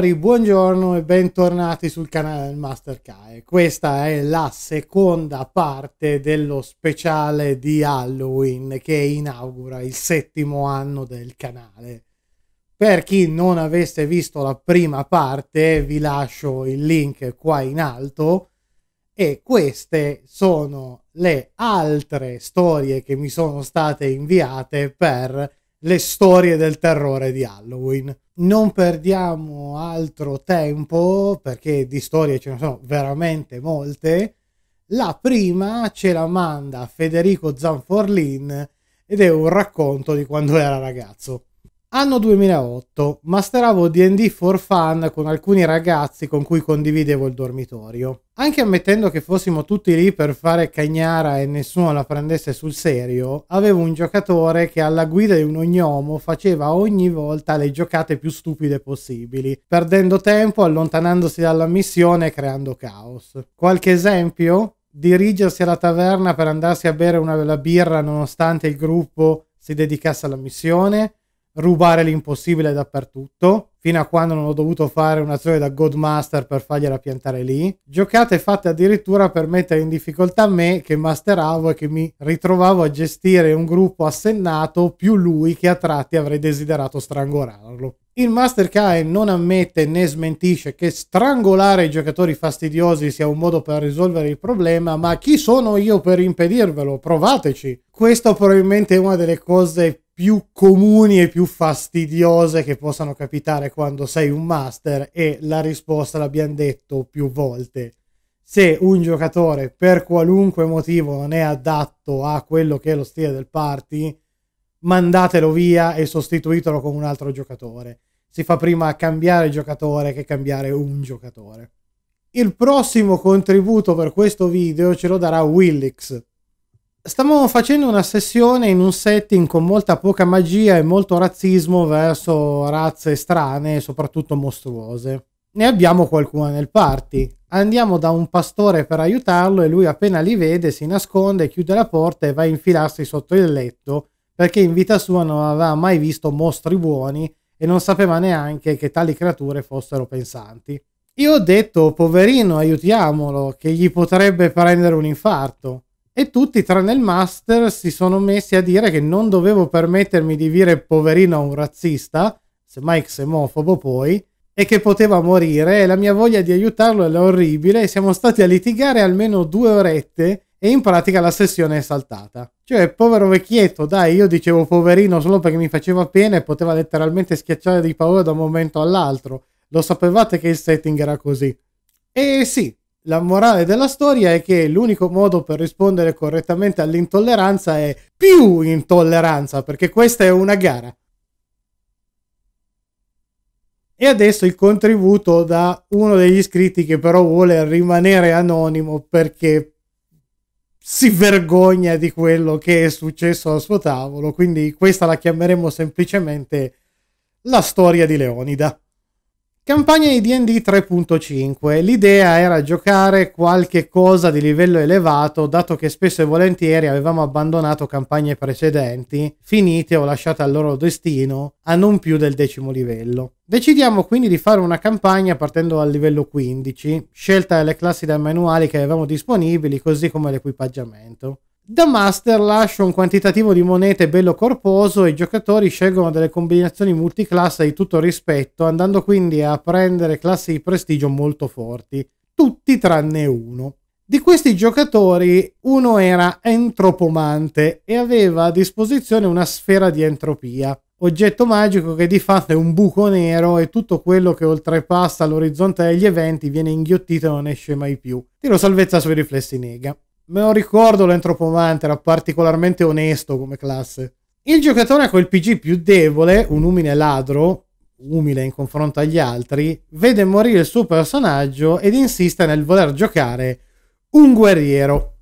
signori, buongiorno e bentornati sul canale del Master Kai. Questa è la seconda parte dello speciale di Halloween che inaugura il settimo anno del canale. Per chi non avesse visto la prima parte, vi lascio il link qua in alto e queste sono le altre storie che mi sono state inviate per le storie del terrore di Halloween. Non perdiamo altro tempo perché di storie ce ne sono veramente molte. La prima ce la manda Federico Zanforlin ed è un racconto di quando era ragazzo. Anno 2008, masteravo DD for fun con alcuni ragazzi con cui condividevo il dormitorio. Anche ammettendo che fossimo tutti lì per fare cagnara e nessuno la prendesse sul serio, avevo un giocatore che alla guida di un ognomo faceva ogni volta le giocate più stupide possibili, perdendo tempo, allontanandosi dalla missione e creando caos. Qualche esempio? Dirigersi alla taverna per andarsi a bere una bella birra nonostante il gruppo si dedicasse alla missione, rubare l'impossibile dappertutto, fino a quando non ho dovuto fare un'azione da Godmaster per fargliela piantare lì. Giocate fatte addirittura per mettere in difficoltà me che masteravo e che mi ritrovavo a gestire un gruppo assennato più lui che a tratti avrei desiderato strangolarlo. Il Master Kai non ammette né smentisce che strangolare i giocatori fastidiosi sia un modo per risolvere il problema, ma chi sono io per impedirvelo? Provateci! Questo probabilmente è una delle cose più comuni e più fastidiose che possano capitare quando sei un master e la risposta l'abbiamo detto più volte. Se un giocatore per qualunque motivo non è adatto a quello che è lo stile del party, mandatelo via e sostituitelo con un altro giocatore. Si fa prima cambiare giocatore che cambiare un giocatore. Il prossimo contributo per questo video ce lo darà Willix, stiamo facendo una sessione in un setting con molta poca magia e molto razzismo verso razze strane e soprattutto mostruose. Ne abbiamo qualcuna nel party. Andiamo da un pastore per aiutarlo e lui appena li vede si nasconde, chiude la porta e va a infilarsi sotto il letto perché in vita sua non aveva mai visto mostri buoni e non sapeva neanche che tali creature fossero pensanti. Io ho detto, poverino, aiutiamolo, che gli potrebbe prendere un infarto e tutti tranne il master si sono messi a dire che non dovevo permettermi di dire poverino a un razzista, semmai xenofobo poi, e che poteva morire e la mia voglia di aiutarlo era orribile e siamo stati a litigare almeno due orette e in pratica la sessione è saltata. Cioè, povero vecchietto, dai, io dicevo poverino solo perché mi faceva pena e poteva letteralmente schiacciare di paura da un momento all'altro. Lo sapevate che il setting era così? E sì, la morale della storia è che l'unico modo per rispondere correttamente all'intolleranza è più intolleranza, perché questa è una gara. E adesso il contributo da uno degli iscritti che però vuole rimanere anonimo perché si vergogna di quello che è successo al suo tavolo, quindi questa la chiameremo semplicemente la storia di Leonida. Campagna di DD 3.5. L'idea era giocare qualche cosa di livello elevato, dato che spesso e volentieri avevamo abbandonato campagne precedenti, finite o lasciate al loro destino, a non più del decimo livello. Decidiamo quindi di fare una campagna partendo dal livello 15, scelta delle classi dai manuali che avevamo disponibili, così come l'equipaggiamento. Da Master lascia un quantitativo di monete bello corposo e i giocatori scelgono delle combinazioni multiclasse di tutto rispetto, andando quindi a prendere classi di prestigio molto forti, tutti tranne uno. Di questi giocatori uno era entropomante e aveva a disposizione una sfera di entropia, oggetto magico che di fatto è un buco nero e tutto quello che oltrepassa l'orizzonte degli eventi viene inghiottito e non esce mai più. Tiro salvezza sui riflessi nega. Me lo ricordo l'entropomante, era particolarmente onesto come classe. Il giocatore col PG più debole, un umile ladro, umile in confronto agli altri, vede morire il suo personaggio ed insiste nel voler giocare un guerriero.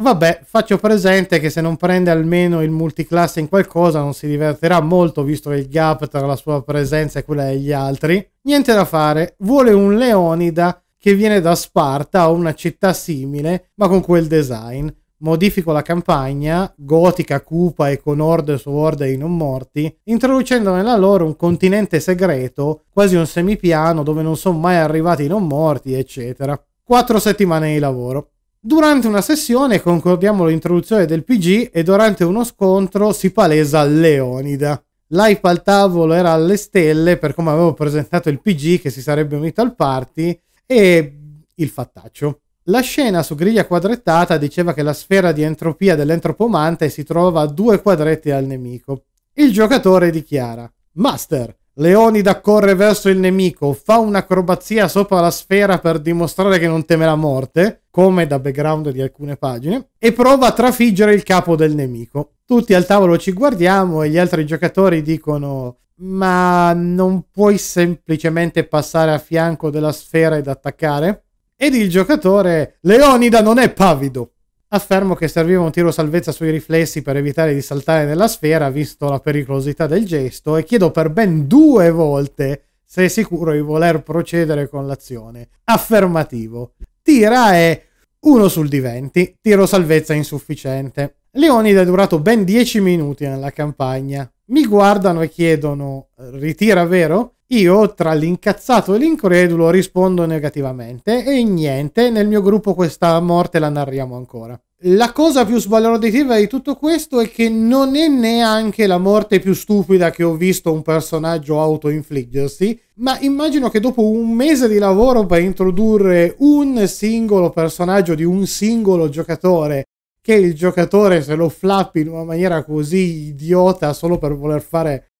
Vabbè, faccio presente che se non prende almeno il multiclasse in qualcosa non si divertirà molto visto il gap tra la sua presenza e quella degli altri. Niente da fare, vuole un Leonida che viene da Sparta o una città simile, ma con quel design. Modifico la campagna, gotica, cupa e con Horde, su e i non morti, introducendo nella loro un continente segreto, quasi un semipiano dove non sono mai arrivati i non morti, eccetera. Quattro settimane di lavoro. Durante una sessione concordiamo l'introduzione del PG e durante uno scontro si palesa Leonida. L'hype al tavolo era alle stelle per come avevo presentato il PG che si sarebbe unito al party e il fattaccio. La scena su griglia quadrettata diceva che la sfera di entropia dell'entropomante si trova a due quadretti al nemico. Il giocatore dichiara: Master, Leonida corre verso il nemico, fa un'acrobazia sopra la sfera per dimostrare che non teme la morte, come da background di alcune pagine, e prova a trafiggere il capo del nemico. Tutti al tavolo ci guardiamo e gli altri giocatori dicono ma non puoi semplicemente passare a fianco della sfera ed attaccare. Ed il giocatore Leonida non è pavido. Affermo che serviva un tiro salvezza sui riflessi per evitare di saltare nella sfera, visto la pericolosità del gesto, e chiedo per ben due volte se è sicuro di voler procedere con l'azione. Affermativo. Tira e Uno sul di 20, tiro salvezza insufficiente. Leonida è durato ben 10 minuti nella campagna, mi guardano e chiedono ritira vero? Io tra l'incazzato e l'incredulo rispondo negativamente e niente, nel mio gruppo questa morte la narriamo ancora. La cosa più sbalorditiva di tutto questo è che non è neanche la morte più stupida che ho visto un personaggio autoinfliggersi, ma immagino che dopo un mese di lavoro per introdurre un singolo personaggio di un singolo giocatore che il giocatore se lo flappi in una maniera così idiota solo per voler fare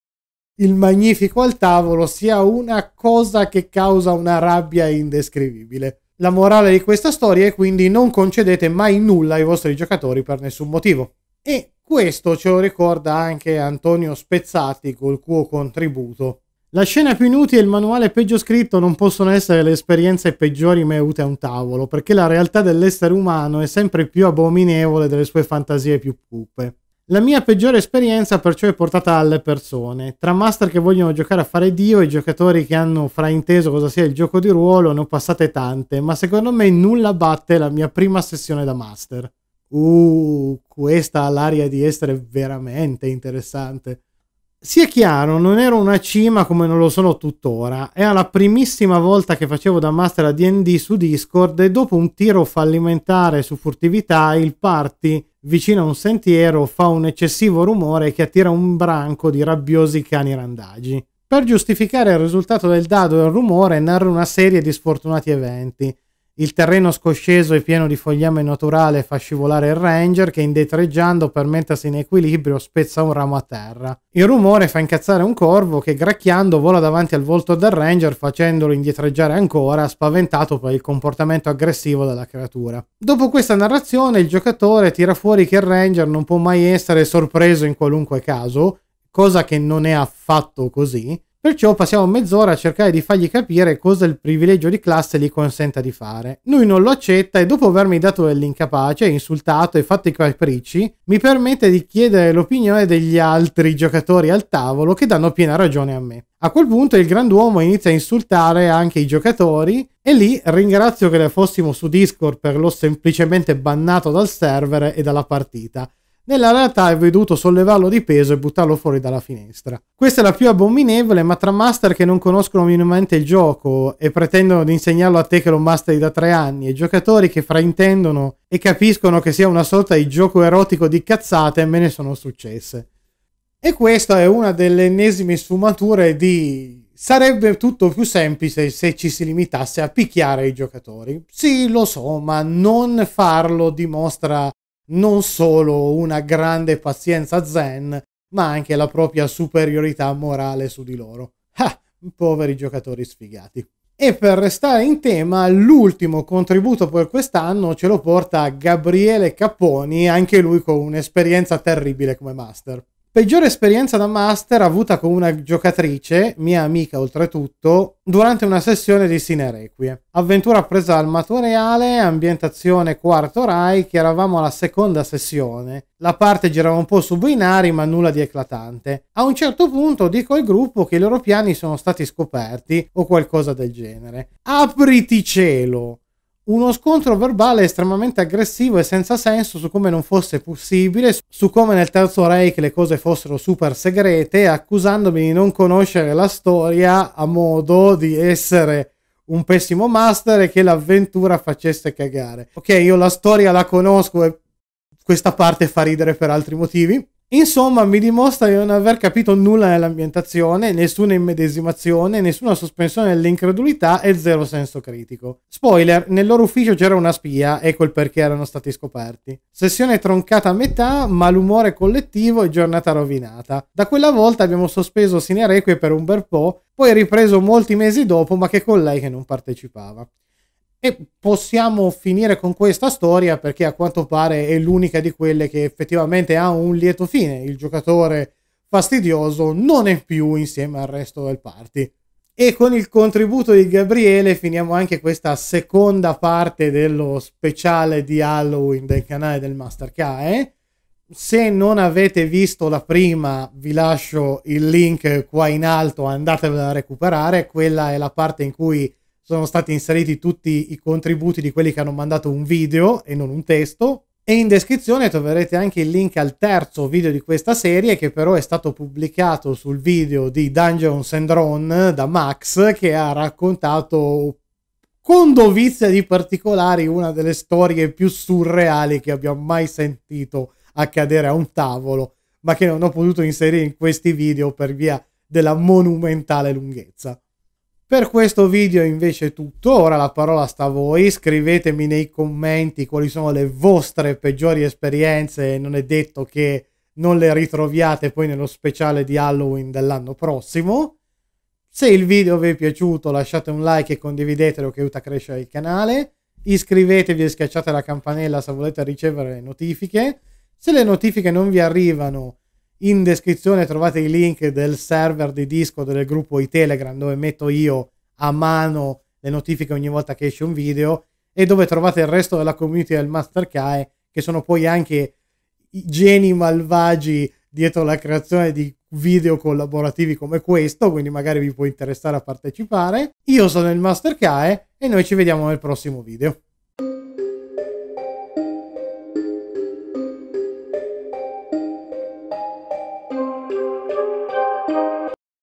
il magnifico al tavolo sia una cosa che causa una rabbia indescrivibile. La morale di questa storia è quindi non concedete mai nulla ai vostri giocatori per nessun motivo. E questo ce lo ricorda anche Antonio Spezzati col suo contributo la scena più inutile e il manuale peggio scritto non possono essere le esperienze peggiori mai avute a un tavolo, perché la realtà dell'essere umano è sempre più abominevole delle sue fantasie più cupe. La mia peggiore esperienza perciò è portata alle persone, tra master che vogliono giocare a fare Dio e giocatori che hanno frainteso cosa sia il gioco di ruolo, ne ho passate tante, ma secondo me nulla batte la mia prima sessione da master. Uh, questa ha l'aria di essere veramente interessante. Sia chiaro, non ero una cima come non lo sono tuttora. Era la primissima volta che facevo da master a DD su Discord e dopo un tiro fallimentare su furtività, il party vicino a un sentiero fa un eccessivo rumore che attira un branco di rabbiosi cani randagi. Per giustificare il risultato del dado e il rumore narro una serie di sfortunati eventi. Il terreno scosceso e pieno di fogliame naturale fa scivolare il ranger che indietreggiando per mettersi in equilibrio spezza un ramo a terra. Il rumore fa incazzare un corvo che gracchiando vola davanti al volto del ranger facendolo indietreggiare ancora, spaventato per il comportamento aggressivo della creatura. Dopo questa narrazione il giocatore tira fuori che il ranger non può mai essere sorpreso in qualunque caso, cosa che non è affatto così, Perciò passiamo mezz'ora a cercare di fargli capire cosa il privilegio di classe gli consenta di fare. Lui non lo accetta e dopo avermi dato dell'incapace, insultato e fatto i capricci, mi permette di chiedere l'opinione degli altri giocatori al tavolo che danno piena ragione a me. A quel punto il grand'uomo inizia a insultare anche i giocatori e lì ringrazio che le fossimo su Discord per l'ho semplicemente bannato dal server e dalla partita. Nella realtà avevo dovuto sollevarlo di peso e buttarlo fuori dalla finestra. Questa è la più abominevole, ma tra master che non conoscono minimamente il gioco e pretendono di insegnarlo a te che lo masteri da tre anni, e giocatori che fraintendono e capiscono che sia una sorta di gioco erotico di cazzate, me ne sono successe. E questa è una delle ennesime sfumature di Sarebbe tutto più semplice se ci si limitasse a picchiare i giocatori. Sì, lo so, ma non farlo dimostra non solo una grande pazienza zen, ma anche la propria superiorità morale su di loro. Ah, poveri giocatori sfigati. E per restare in tema, l'ultimo contributo per quest'anno ce lo porta Gabriele Capponi, anche lui con un'esperienza terribile come master. Peggiore esperienza da master avuta con una giocatrice, mia amica oltretutto, durante una sessione di Sinerequie. Avventura presa al materiale, ambientazione quarto Rai, che eravamo alla seconda sessione. La parte girava un po' su binari, ma nulla di eclatante. A un certo punto dico al gruppo che i loro piani sono stati scoperti o qualcosa del genere. Apriti cielo! Uno scontro verbale estremamente aggressivo e senza senso su come non fosse possibile, su come nel Terzo Reich le cose fossero super segrete, accusandomi di non conoscere la storia a modo di essere un pessimo master e che l'avventura facesse cagare. Ok, io la storia la conosco e questa parte fa ridere per altri motivi. Insomma, mi dimostra di non aver capito nulla nell'ambientazione, nessuna immedesimazione, nessuna sospensione dell'incredulità e zero senso critico. Spoiler, nel loro ufficio c'era una spia, ecco il perché erano stati scoperti. Sessione troncata a metà, malumore collettivo e giornata rovinata. Da quella volta abbiamo sospeso Sinereque per un bel po', poi ripreso molti mesi dopo, ma che con lei che non partecipava. E possiamo finire con questa storia perché a quanto pare è l'unica di quelle che effettivamente ha un lieto fine. Il giocatore fastidioso non è più insieme al resto del party. E con il contributo di Gabriele finiamo anche questa seconda parte dello speciale di Halloween del canale del Master Kae. Eh? Se non avete visto la prima, vi lascio il link qua in alto, andatevela a recuperare. Quella è la parte in cui sono stati inseriti tutti i contributi di quelli che hanno mandato un video e non un testo. E in descrizione troverete anche il link al terzo video di questa serie che però è stato pubblicato sul video di Dungeons and Drone da Max che ha raccontato con dovizia di particolari una delle storie più surreali che abbiamo mai sentito accadere a un tavolo, ma che non ho potuto inserire in questi video per via della monumentale lunghezza. Per questo video invece è tutto, ora la parola sta a voi, scrivetemi nei commenti quali sono le vostre peggiori esperienze, e non è detto che non le ritroviate poi nello speciale di Halloween dell'anno prossimo. Se il video vi è piaciuto lasciate un like e condividetelo che aiuta a crescere il canale, iscrivetevi e schiacciate la campanella se volete ricevere le notifiche, se le notifiche non vi arrivano in descrizione trovate i link del server di disco del gruppo i Telegram dove metto io a mano le notifiche ogni volta che esce un video e dove trovate il resto della community del Mastercae che sono poi anche i geni malvagi dietro la creazione di video collaborativi come questo, quindi magari vi può interessare a partecipare. Io sono il Mastercae e noi ci vediamo nel prossimo video.